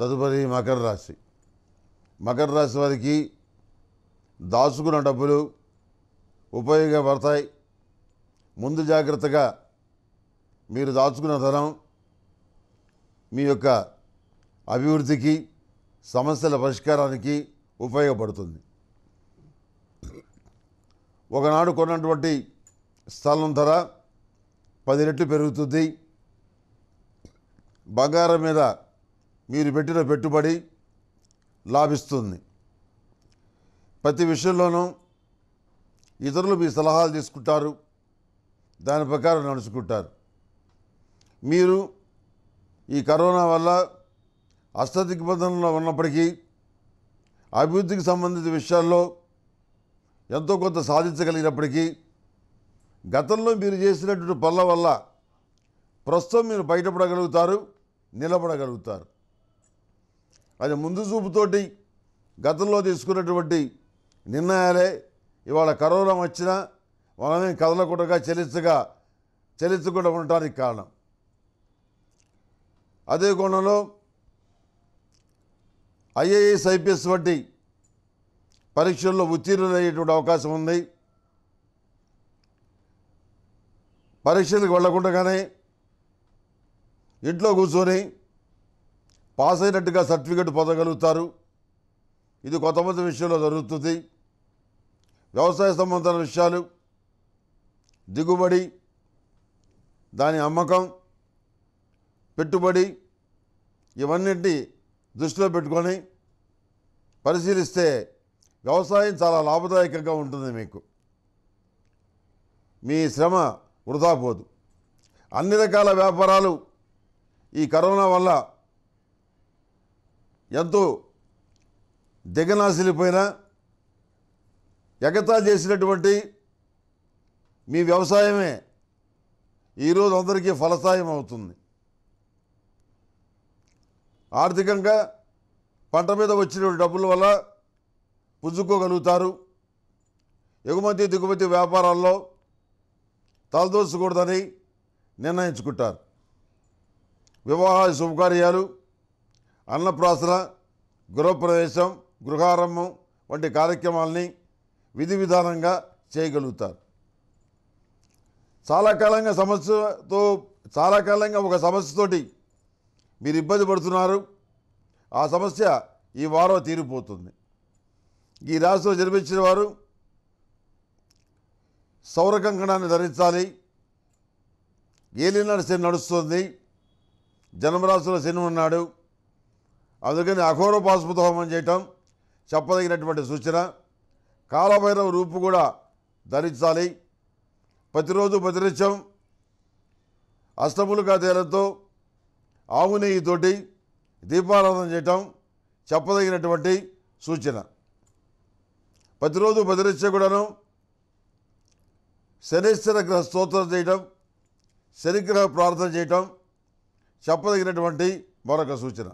తదుపరి మకర రాశి మకర రాశి వారికి దాచుకున్న డబ్బులు ఉపయోగపడతాయి ముందు జాగ్రత్తగా మీరు దాచుకున్న ధనం మీ యొక్క అభివృద్ధికి సమస్యల పరిష్కారానికి ఉపయోగపడుతుంది ఒకనాడు కొన్నటువంటి స్థలం ధర పది రెట్లు పెరుగుతుంది బంగారం మీద మీరు పెట్టిన పెట్టుబడి లాభిస్తుంది ప్రతి విషయంలోనూ ఇతరులు మీ సలహాలు తీసుకుంటారు దాని ప్రకారం నడుచుకుంటారు మీరు ఈ కరోనా వల్ల అష్టదిగ్బంధంలో ఉన్నప్పటికీ అభివృద్ధికి సంబంధించిన విషయాల్లో ఎంతో కొంత సాధించగలిగినప్పటికీ గతంలో మీరు చేసినటువంటి పనుల వల్ల ప్రస్తుతం మీరు బయటపడగలుగుతారు నిలబడగలుగుతారు అది ముందు చూపుతోటి గతంలో తీసుకున్నటువంటి నిర్ణయాలే ఇవాళ కరోనా వచ్చినా మనమే కదలకుండా చెల్లించగా చెల్లించకుండా ఉండటానికి కారణం అదే కోణంలో ఐఏఎస్ ఐపీఎస్ వంటి పరీక్షల్లో ఉత్తీర్ణులయ్యేటువంటి అవకాశం ఉంది పరీక్షలకు వెళ్లకుండానే ఇంట్లో కూర్చొని పాస్ అయినట్టుగా సర్టిఫికెట్ పొందగలుగుతారు ఇది కొంతమంది విషయంలో జరుగుతుంది వ్యవసాయ సంబంధం విషయాలు దిగుబడి దాని అమ్మకం పెట్టుబడి ఇవన్నింటి దృష్టిలో పెట్టుకొని పరిశీలిస్తే వ్యవసాయం చాలా లాభదాయకంగా ఉంటుంది మీకు మీ శ్రమ వృధా పోదు అన్ని రకాల వ్యాపారాలు ఈ కరోనా వల్ల ఎంతో దిగనాశిలిపోయిన ఎగతా చేసినటువంటి మీ వ్యవసాయమే ఈరోజు అందరికీ ఫలసాయం అవుతుంది ఆర్థికంగా పంట మీద వచ్చిన డబ్బుల వల్ల పుంజుకోగలుగుతారు ఎగుమతి దిగుమతి వ్యాపారాల్లో తలదోచకూడదని నిర్ణయించుకుంటారు వివాహ శుభకార్యాలు అన్నప్రాసన గృహప్రవేశం గృహారంభం వంటి కార్యక్రమాల్ని విధి విధానంగా చేయగలుగుతారు చాలా కాలంగా సమస్యతో చాలా కాలంగా ఒక సమస్యతోటి మీరు ఇబ్బంది పడుతున్నారు ఆ సమస్య ఈ వారం తీరిపోతుంది ఈ రాశిలో జన్మించిన వారు సౌర కంకణాన్ని ధరించాలి ఏలినాడు శని నడుస్తుంది జన్మరాశిలో శని ఉన్నాడు అందుకని అఘోరపాసుపత హోమం చేయటం చెప్పదగినటువంటి సూచన కాలభైరవ రూపు కూడా ధరించాలి ప్రతిరోజు ప్రతినిత్యం అష్టములుగా తేలతో ఆవు నెయ్యితోటి దీపారాధన చేయటం చెప్పదగినటువంటి సూచన ప్రతిరోజు ప్రతినిత్యం కూడాను శనిశ్చర గ్రహ స్తోత్రం చేయటం శనిగ్రహ ప్రార్థన చేయటం చెప్పదగినటువంటి మరొక సూచన